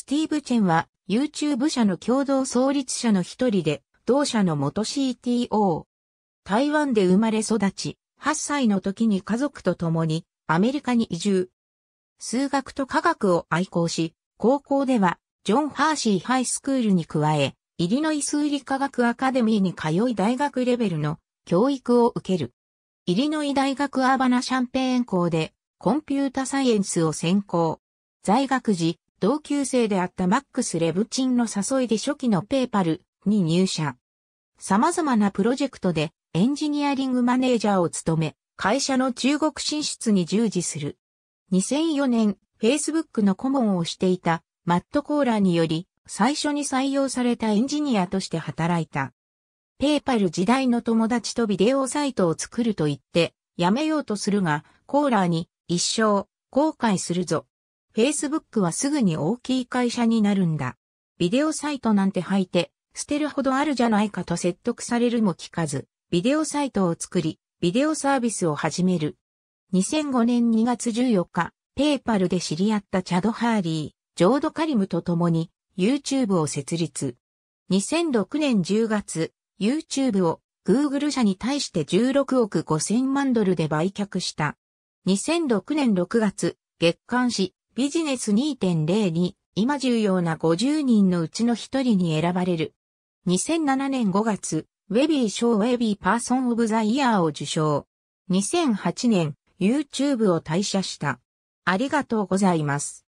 スティーブ・チェンは YouTube 社の共同創立者の一人で、同社の元 CTO。台湾で生まれ育ち、8歳の時に家族と共にアメリカに移住。数学と科学を愛好し、高校ではジョン・ハーシーハイスクールに加え、イリノイ数理科学アカデミーに通い大学レベルの教育を受ける。イリノイ大学アーバナシャンペーン校でコンピュータサイエンスを専攻。在学時、同級生であったマックス・レブチンの誘いで初期のペーパルに入社。様々なプロジェクトでエンジニアリングマネージャーを務め、会社の中国進出に従事する。2004年、Facebook の顧問をしていたマット・コーラーにより、最初に採用されたエンジニアとして働いた。ペーパル時代の友達とビデオサイトを作ると言って、やめようとするが、コーラーに一生後悔するぞ Facebook はすぐに大きい会社になるんだ。ビデオサイトなんて履いて、捨てるほどあるじゃないかと説得されるも聞かず、ビデオサイトを作り、ビデオサービスを始める。2005年2月14日、ペーパルで知り合ったチャド・ハーリー、ジョード・カリムと共に YouTube を設立。2006年10月、YouTube を Google 社に対して16億5000万ドルで売却した。2006年6月、月刊誌ビジネス2.0に今重要な50人のうちの一人に選ばれる。2007年5月、ウェビー賞ウェビーパーソンオブザイヤーを受賞。2008年、YouTube を退社した。ありがとうございます。